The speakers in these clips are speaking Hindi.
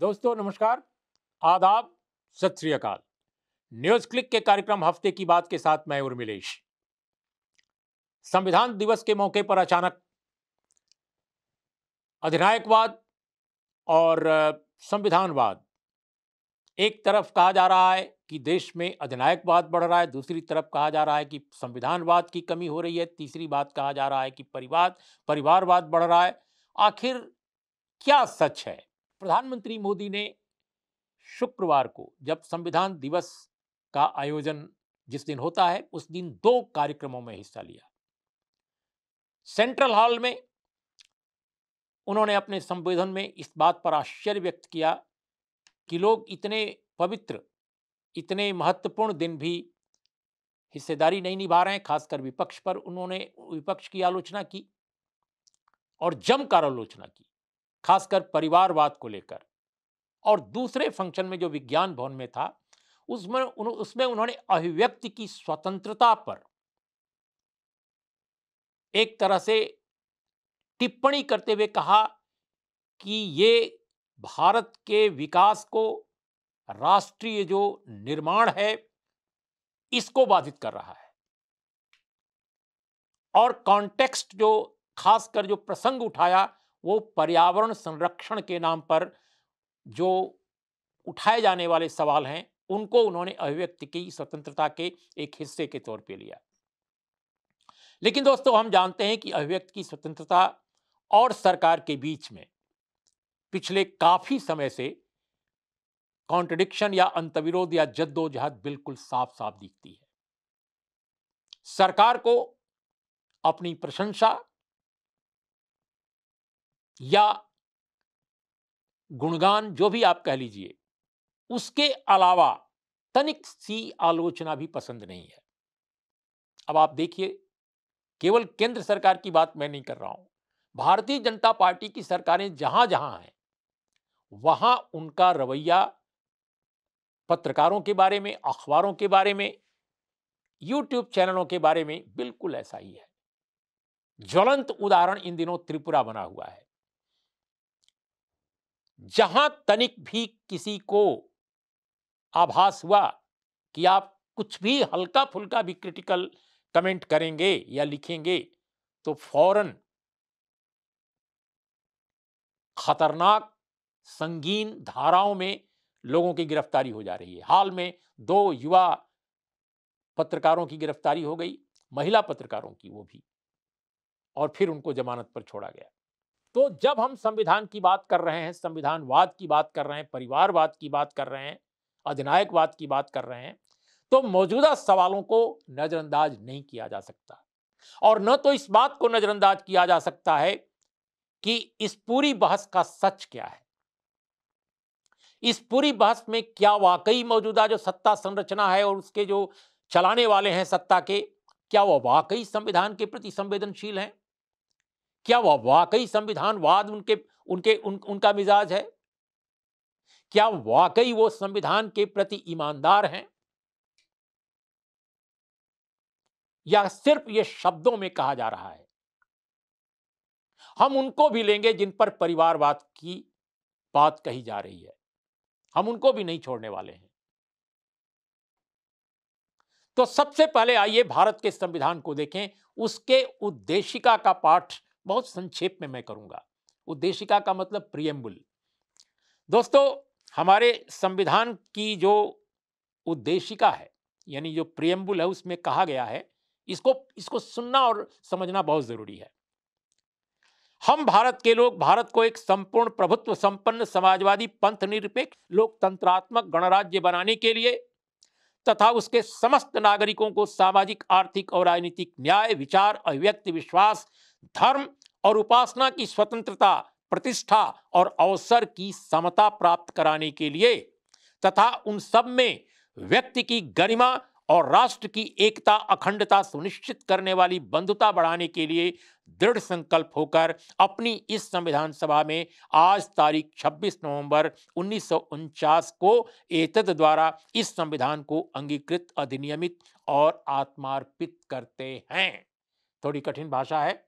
दोस्तों नमस्कार आदाब सत श्रीकाल न्यूज क्लिक के कार्यक्रम हफ्ते की बात के साथ मैं उर्मिलेश संविधान दिवस के मौके पर अचानक अधिनायकवाद और संविधानवाद एक तरफ कहा जा रहा है कि देश में अधिनायकवाद बढ़ रहा है दूसरी तरफ कहा जा रहा है कि संविधानवाद की कमी हो रही है तीसरी बात कहा जा रहा है कि परिवार परिवारवाद बढ़ रहा है आखिर क्या सच है प्रधानमंत्री मोदी ने शुक्रवार को जब संविधान दिवस का आयोजन जिस दिन होता है उस दिन दो कार्यक्रमों में हिस्सा लिया सेंट्रल हॉल में उन्होंने अपने संबोधन में इस बात पर आश्चर्य व्यक्त किया कि लोग इतने पवित्र इतने महत्वपूर्ण दिन भी हिस्सेदारी नहीं निभा रहे हैं खासकर विपक्ष पर उन्होंने विपक्ष की आलोचना की और जमकर आलोचना की खासकर परिवारवाद को लेकर और दूसरे फंक्शन में जो विज्ञान भवन में था उसमें उन, उसमें उन्होंने अभिव्यक्ति की स्वतंत्रता पर एक तरह से टिप्पणी करते हुए कहा कि ये भारत के विकास को राष्ट्रीय जो निर्माण है इसको बाधित कर रहा है और कॉन्टेक्स्ट जो खासकर जो प्रसंग उठाया वो पर्यावरण संरक्षण के नाम पर जो उठाए जाने वाले सवाल हैं उनको उन्होंने अभिव्यक्ति की स्वतंत्रता के एक हिस्से के तौर पे लिया लेकिन दोस्तों हम जानते हैं कि अभिव्यक्ति की स्वतंत्रता और सरकार के बीच में पिछले काफ़ी समय से कॉन्ट्रडिक्शन या अंतविरोध या जद्दोजहद बिल्कुल साफ साफ दिखती है सरकार को अपनी प्रशंसा या गुणगान जो भी आप कह लीजिए उसके अलावा तनिक सी आलोचना भी पसंद नहीं है अब आप देखिए केवल केंद्र सरकार की बात मैं नहीं कर रहा हूं भारतीय जनता पार्टी की सरकारें जहां जहां हैं वहां उनका रवैया पत्रकारों के बारे में अखबारों के बारे में यूट्यूब चैनलों के बारे में बिल्कुल ऐसा ही है ज्वलंत उदाहरण इन दिनों त्रिपुरा बना हुआ है जहां तनिक भी किसी को आभास हुआ कि आप कुछ भी हल्का फुल्का भी क्रिटिकल कमेंट करेंगे या लिखेंगे तो फौरन खतरनाक संगीन धाराओं में लोगों की गिरफ्तारी हो जा रही है हाल में दो युवा पत्रकारों की गिरफ्तारी हो गई महिला पत्रकारों की वो भी और फिर उनको जमानत पर छोड़ा गया तो जब हम संविधान की बात कर रहे हैं संविधानवाद की बात कर रहे हैं परिवारवाद की बात कर रहे हैं अधिनायकवाद की बात कर रहे हैं तो मौजूदा सवालों को नज़रअंदाज नहीं किया जा सकता और न तो इस बात को नज़रअंदाज किया जा सकता है कि इस पूरी बहस का सच क्या है इस पूरी बहस में क्या वाकई मौजूदा जो सत्ता संरचना है और उसके जो चलाने वाले हैं सत्ता के क्या वह वाकई संविधान के प्रति संवेदनशील हैं क्या वह वाकई संविधानवाद उनके उनके उन, उनका मिजाज है क्या वाकई वो संविधान के प्रति ईमानदार हैं या सिर्फ ये शब्दों में कहा जा रहा है हम उनको भी लेंगे जिन पर परिवारवाद की बात कही जा रही है हम उनको भी नहीं छोड़ने वाले हैं तो सबसे पहले आइए भारत के संविधान को देखें उसके उद्देशिका का पाठ बहुत संक्षेप में मैं करूंगा उद्देशिका का मतलब प्रियम्बुल दोस्तों हमारे संविधान की जो उद्देशिका है यानी जो प्रियम्बुल है उसमें कहा गया है इसको इसको सुनना और समझना बहुत ज़रूरी है हम भारत के लोग भारत को एक संपूर्ण प्रभुत्व संपन्न समाजवादी पंथ निरपेक्ष लोकतंत्रात्मक गणराज्य बनाने के लिए तथा उसके समस्त नागरिकों को सामाजिक आर्थिक और राजनीतिक न्याय विचार अभिव्यक्ति विश्वास धर्म और उपासना की स्वतंत्रता प्रतिष्ठा और अवसर की समता प्राप्त कराने के लिए तथा उन सब में व्यक्ति की गरिमा और राष्ट्र की एकता अखंडता सुनिश्चित करने वाली बंधुता बढ़ाने के लिए दृढ़ संकल्प होकर अपनी इस संविधान सभा में आज तारीख 26 नवंबर उन्नीस को एतद द्वारा इस संविधान को अंगीकृत अधिनियमित और आत्मार्पित करते हैं थोड़ी कठिन भाषा है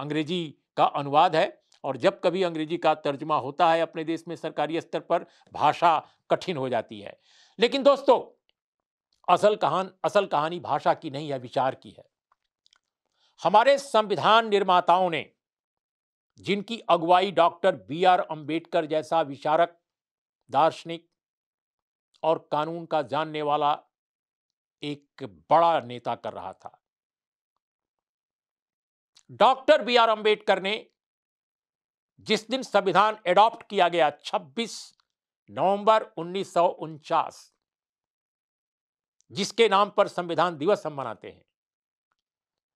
अंग्रेजी का अनुवाद है और जब कभी अंग्रेजी का तर्जमा होता है अपने देश में सरकारी स्तर पर भाषा कठिन हो जाती है लेकिन दोस्तों असल कहान असल कहानी भाषा की नहीं है विचार की है हमारे संविधान निर्माताओं ने जिनकी अगुवाई डॉक्टर बी आर अंबेडकर जैसा विचारक दार्शनिक और कानून का जानने वाला एक बड़ा नेता कर रहा था डॉक्टर बी आर अंबेडकर ने जिस दिन संविधान एडॉप्ट किया गया 26 नवंबर उन्नीस जिसके नाम पर संविधान दिवस हम मनाते हैं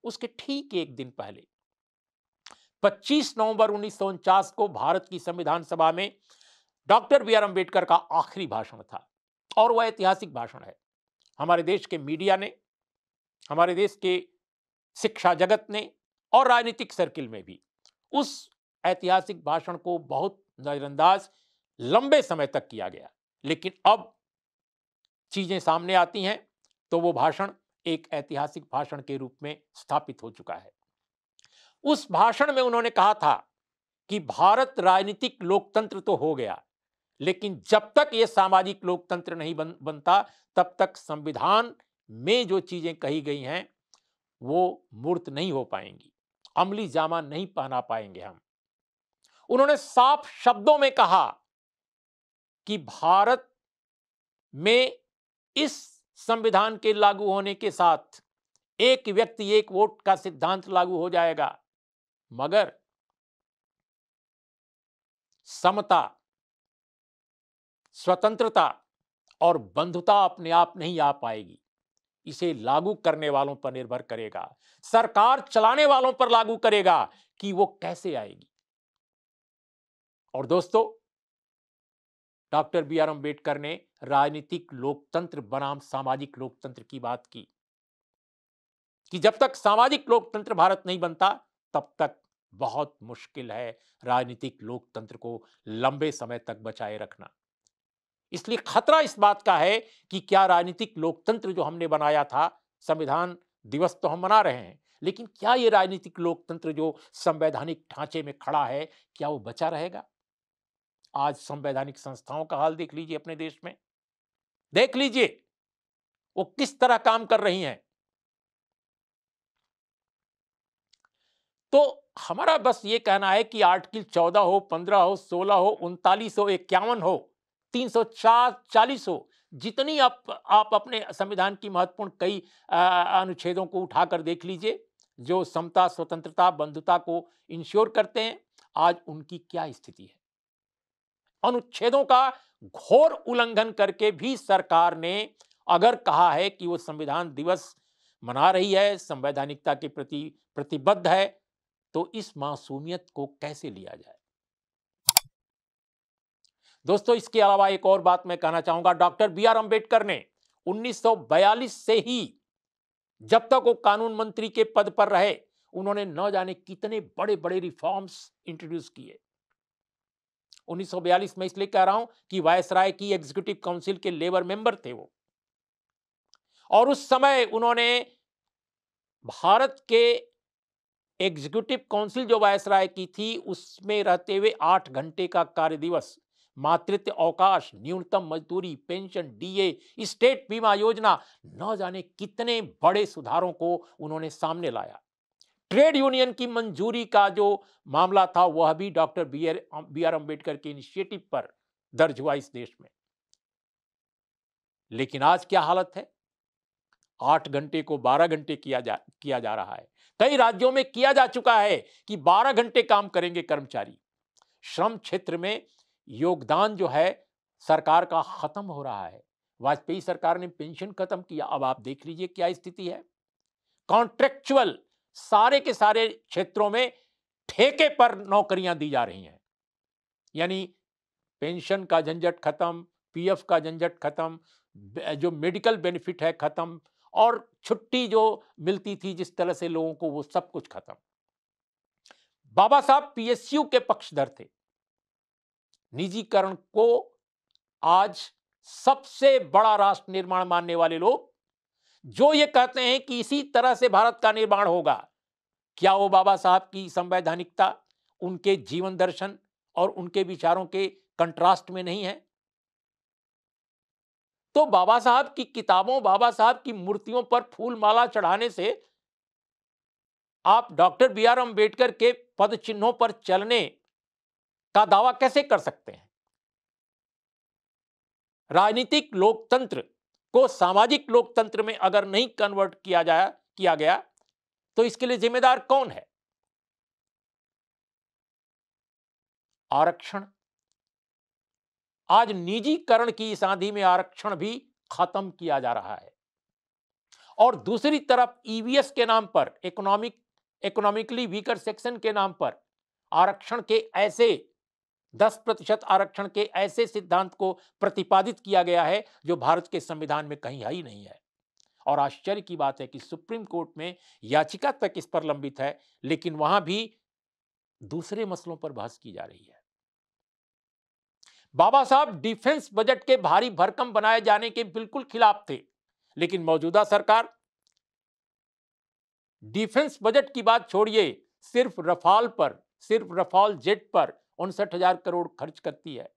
उसके ठीक एक दिन पहले 25 नवंबर उन्नीस को भारत की संविधान सभा में डॉक्टर बी आर अंबेडकर का आखिरी भाषण था और वह ऐतिहासिक भाषण है हमारे देश के मीडिया ने हमारे देश के शिक्षा जगत ने और राजनीतिक सर्किल में भी उस ऐतिहासिक भाषण को बहुत नज़रअंदाज लंबे समय तक किया गया लेकिन अब चीज़ें सामने आती हैं तो वो भाषण एक ऐतिहासिक भाषण के रूप में स्थापित हो चुका है उस भाषण में उन्होंने कहा था कि भारत राजनीतिक लोकतंत्र तो हो गया लेकिन जब तक यह सामाजिक लोकतंत्र नहीं बन बनता तब तक संविधान में जो चीज़ें कही गई हैं वो मूर्त नहीं हो पाएंगी अमली जामा नहीं पहना पाएंगे हम उन्होंने साफ शब्दों में कहा कि भारत में इस संविधान के लागू होने के साथ एक व्यक्ति एक वोट का सिद्धांत लागू हो जाएगा मगर समता स्वतंत्रता और बंधुता अपने आप नहीं आ पाएगी इसे लागू करने वालों पर निर्भर करेगा सरकार चलाने वालों पर लागू करेगा कि वो कैसे आएगी और दोस्तों डॉक्टर बी आर अंबेडकर ने राजनीतिक लोकतंत्र बनाम सामाजिक लोकतंत्र की बात की कि जब तक सामाजिक लोकतंत्र भारत नहीं बनता तब तक बहुत मुश्किल है राजनीतिक लोकतंत्र को लंबे समय तक बचाए रखना इसलिए खतरा इस बात का है कि क्या राजनीतिक लोकतंत्र जो हमने बनाया था संविधान दिवस तो हम मना रहे हैं लेकिन क्या ये राजनीतिक लोकतंत्र जो संवैधानिक ढांचे में खड़ा है क्या वो बचा रहेगा आज संवैधानिक संस्थाओं का हाल देख लीजिए अपने देश में देख लीजिए वो किस तरह काम कर रही हैं तो हमारा बस ये कहना है कि आर्टिकल चौदह हो पंद्रह हो सोलह हो उनतालीस हो इक्यावन हो तीन सौ चार चालीस हो जितनी आप आप अपने संविधान की महत्वपूर्ण कई अनुच्छेदों को उठाकर देख लीजिए जो समता स्वतंत्रता बंधुता को इंश्योर करते हैं आज उनकी क्या स्थिति है अनुच्छेदों का घोर उल्लंघन करके भी सरकार ने अगर कहा है कि वो संविधान दिवस मना रही है संवैधानिकता के प्रति प्रतिबद्ध है तो इस मासूमियत को कैसे लिया जाए दोस्तों इसके अलावा एक और बात मैं कहना चाहूंगा डॉक्टर बी आर अंबेडकर ने 1942 से ही जब तक वो कानून मंत्री के पद पर रहे उन्होंने न जाने कितने बड़े बड़े रिफॉर्म्स इंट्रोड्यूस किए 1942 में इसलिए कह रहा हूं कि वायसराय की एग्जीक्यूटिव काउंसिल के लेबर मेंबर थे वो और उस समय उन्होंने भारत के एग्जीक्यूटिव काउंसिल जो वायसराय की थी उसमें रहते हुए आठ घंटे का कार्य दिवस मातृत्व अवकाश न्यूनतम मजदूरी पेंशन डीए स्टेट बीमा योजना न जाने कितने बड़े सुधारों को उन्होंने सामने लाया ट्रेड यूनियन की मंजूरी का जो मामला था वह भी doctor B R B R Ambedkar के इनिशिएटिव पर दर्ज हुआ इस देश में लेकिन आज क्या हालत है आठ घंटे को बारह घंटे किया जा किया जा रहा है कई राज्यों में किया जा चुका है कि बारह घंटे काम करेंगे कर्मचारी श्रम क्षेत्र में योगदान जो है सरकार का ख़त्म हो रहा है वाजपेयी सरकार ने पेंशन खत्म किया अब आप देख लीजिए क्या स्थिति है कॉन्ट्रेक्चुअल सारे के सारे क्षेत्रों में ठेके पर नौकरियां दी जा रही हैं यानी पेंशन का झंझट खत्म पीएफ का झंझट खत्म जो मेडिकल बेनिफिट है खत्म और छुट्टी जो मिलती थी जिस तरह से लोगों को वो सब कुछ खत्म बाबा साहब पीएसयू के पक्षधर थे निजीकरण को आज सबसे बड़ा राष्ट्र निर्माण मानने वाले लोग जो ये कहते हैं कि इसी तरह से भारत का निर्माण होगा क्या वो बाबा साहब की संवैधानिकता उनके जीवन दर्शन और उनके विचारों के कंट्रास्ट में नहीं है तो बाबा साहब की किताबों बाबा साहब की मूर्तियों पर फूल माला चढ़ाने से आप डॉक्टर बी आर अम्बेडकर के पद चिन्हों पर चलने का दावा कैसे कर सकते हैं राजनीतिक लोकतंत्र को सामाजिक लोकतंत्र में अगर नहीं कन्वर्ट किया जाए किया गया तो इसके लिए जिम्मेदार कौन है आरक्षण आज निजीकरण की इस आंधी में आरक्षण भी खत्म किया जा रहा है और दूसरी तरफ ईवीएस e के नाम पर इकोनॉमिक इकोनॉमिकली वीकर सेक्शन के नाम पर आरक्षण के ऐसे दस प्रतिशत आरक्षण के ऐसे सिद्धांत को प्रतिपादित किया गया है जो भारत के संविधान में कहीं है ही नहीं है और आश्चर्य की बात है कि सुप्रीम कोर्ट में याचिका तक इस पर लंबित है लेकिन वहां भी दूसरे मसलों पर बहस की जा रही है बाबा साहब डिफेंस बजट के भारी भरकम बनाए जाने के बिल्कुल खिलाफ थे लेकिन मौजूदा सरकार डिफेंस बजट की बात छोड़िए सिर्फ रफाल पर सिर्फ रफाल जेट पर उनसठ हजार करोड़ खर्च करती है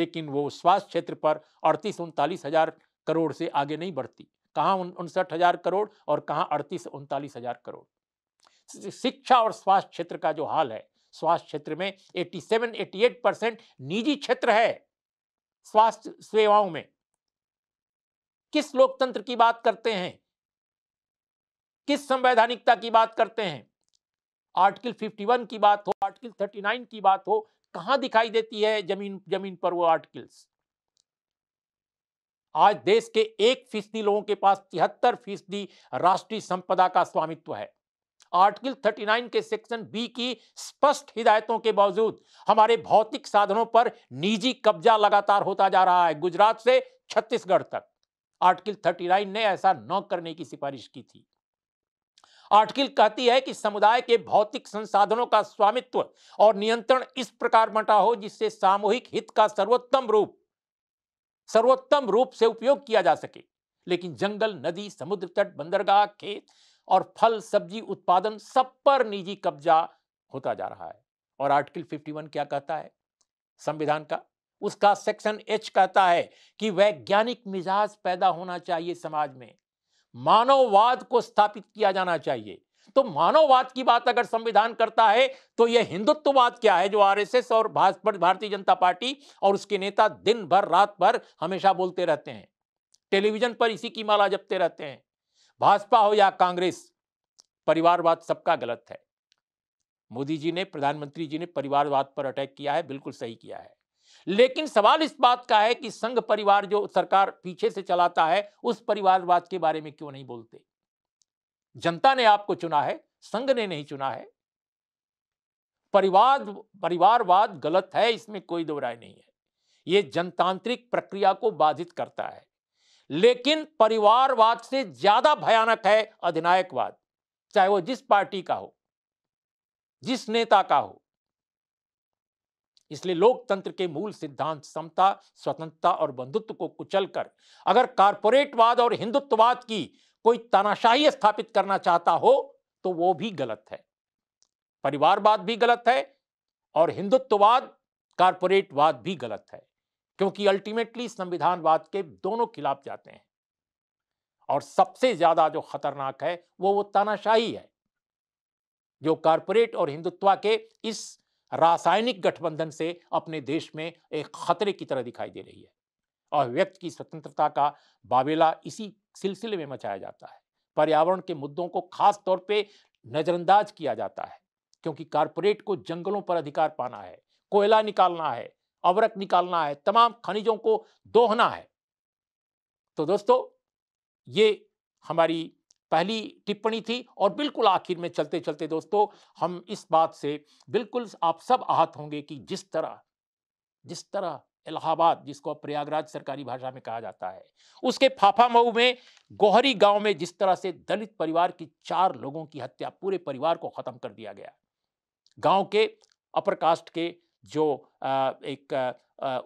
लेकिन वो स्वास्थ्य क्षेत्र पर अड़तीस उनतालीस हजार करोड़ से आगे नहीं बढ़ती कहाँ उनसठ हजार करोड़ और कहाँ अड़तीस उनतालीस हजार करोड़ शिक्षा और स्वास्थ्य क्षेत्र का जो हाल है स्वास्थ्य क्षेत्र में 87 88 परसेंट निजी क्षेत्र है स्वास्थ्य सेवाओं में किस लोकतंत्र की बात करते हैं किस संवैधानिकता की बात करते हैं आर्टिकल 51 की बात हो आर्टिकल 39 की बात हो कहाँ दिखाई देती है जमीन जमीन पर वो आर्टिकल्स आज देश के एक फीसदी लोगों के पास तिहत्तर फीसदी राष्ट्रीय संपदा का स्वामित्व है आर्टिकल 39 के सेक्शन बी की स्पष्ट हिदायतों के बावजूद हमारे भौतिक साधनों पर निजी कब्जा लगातार होता जा रहा है गुजरात से छत्तीसगढ़ तक आर्टिकल 39 ने ऐसा न करने की सिफारिश की थी आर्टिकल कहती है कि समुदाय के भौतिक संसाधनों का स्वामित्व और नियंत्रण इस प्रकार बंटा हो जिससे सामूहिक हित का सर्वोत्तम रूप सर्वोत्तम रूप से उपयोग किया जा सके लेकिन जंगल नदी समुद्र तट बंदरगाह खेत और फल सब्जी उत्पादन सब पर निजी कब्जा होता जा रहा है और आर्टिकल 51 क्या कहता है संविधान का उसका सेक्शन एच कहता है कि वैज्ञानिक मिजाज पैदा होना चाहिए समाज में मानववाद को स्थापित किया जाना चाहिए तो मानववाद की बात अगर संविधान करता है तो यह हिंदुत्ववाद क्या है जो आरएसएस और भारतीय जनता पार्टी और उसके नेता दिन भर रात भर हमेशा बोलते रहते हैं टेलीविजन पर इसी की माला जपते रहते हैं भाजपा हो या कांग्रेस परिवारवाद सबका गलत है मोदी जी ने प्रधानमंत्री जी ने परिवारवाद पर अटैक किया है बिल्कुल सही किया है लेकिन सवाल इस बात का है कि संघ परिवार जो सरकार पीछे से चलाता है उस परिवारवाद के बारे में क्यों नहीं बोलते जनता ने आपको चुना है संघ ने नहीं चुना है परिवार परिवारवाद गलत है इसमें कोई दो राय नहीं है यह जनतांत्रिक प्रक्रिया को बाधित करता है लेकिन परिवारवाद से ज्यादा भयानक है अधिनायकवाद चाहे वो जिस पार्टी का हो जिस नेता का हो इसलिए लोकतंत्र के मूल सिद्धांत समता स्वतंत्रता और बंधुत्व को कुचल कर अगर कारपोरेटवाद और हिंदुत्ववाद की कोई तानाशाही स्थापित करना चाहता हो तो वो भी गलत है परिवारवाद भी गलत है और हिंदुत्ववाद कारपोरेटवाद भी गलत है क्योंकि अल्टीमेटली संविधानवाद के दोनों खिलाफ जाते हैं और सबसे ज्यादा जो खतरनाक है वो वो तानाशाही है जो कारपोरेट और हिंदुत्व के इस रासायनिक गठबंधन से अपने देश में एक खतरे की तरह दिखाई दे रही है और व्यक्ति की स्वतंत्रता का बाबेला इसी सिलसिले में मचाया जाता है पर्यावरण के मुद्दों को खास तौर पे नज़रअंदाज किया जाता है क्योंकि कारपोरेट को जंगलों पर अधिकार पाना है कोयला निकालना है अवरक निकालना है तमाम खनिजों को दोहना है तो दोस्तों ये हमारी पहली टिप्पणी थी और बिल्कुल आखिर में चलते चलते दोस्तों हम इस बात से बिल्कुल आप सब आहत होंगे कि जिस तरह जिस तरह इलाहाबाद जिसको प्रयागराज सरकारी भाषा में कहा जाता है उसके फाफा मऊ में गोहरी गांव में जिस तरह से दलित परिवार की चार लोगों की हत्या पूरे परिवार को ख़त्म कर दिया गया गांव के अपर कास्ट के जो एक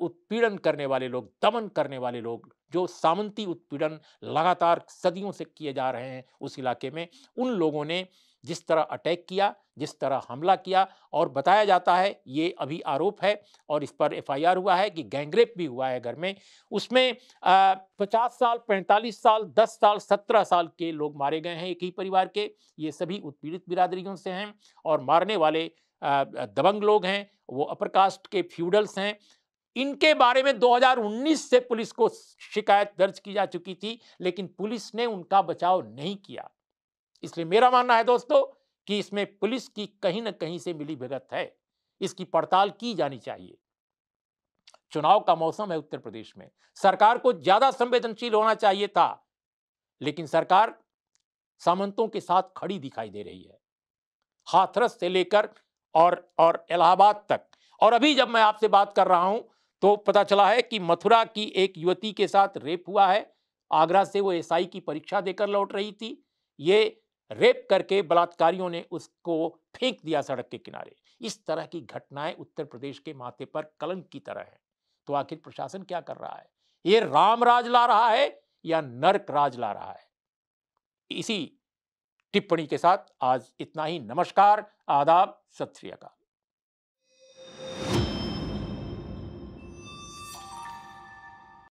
उत्पीड़न करने वाले लोग दमन करने वाले लोग जो सामंती उत्पीड़न लगातार सदियों से किए जा रहे हैं उस इलाके में उन लोगों ने जिस तरह अटैक किया जिस तरह हमला किया और बताया जाता है ये अभी आरोप है और इस पर एफआईआर हुआ है कि गैंगरेप भी हुआ है घर में उसमें पचास साल पैंतालीस साल दस साल सत्रह साल के लोग मारे गए हैं एक ही परिवार के ये सभी उत्पीड़ित बिरादरियों से हैं और मारने वाले दबंग लोग हैं वो अपर कास्ट के फ्यूडल्स हैं इनके बारे में 2019 से पुलिस को शिकायत दर्ज की जा चुकी थी लेकिन पुलिस ने उनका बचाव नहीं किया इसलिए मेरा मानना है दोस्तों कि इसमें पुलिस की कहीं ना कहीं से मिली भगत है इसकी पड़ताल की जानी चाहिए चुनाव का मौसम है उत्तर प्रदेश में सरकार को ज्यादा संवेदनशील होना चाहिए था लेकिन सरकार सामंतों के साथ खड़ी दिखाई दे रही है हाथरस से लेकर और और इलाहाबाद तक और अभी जब मैं आपसे बात कर रहा हूं तो पता चला है कि मथुरा की एक युवती के साथ रेप हुआ है आगरा से वो एसआई की परीक्षा देकर लौट रही थी ये रेप करके बलात्कारियों ने उसको फेंक दिया सड़क के किनारे इस तरह की घटनाएं उत्तर प्रदेश के माथे पर कलंक की तरह है तो आखिर प्रशासन क्या कर रहा है ये राम राज ला रहा है या नरक राज ला रहा है इसी टिप्पणी के साथ आज इतना ही नमस्कार आदाब सत श्री अकाल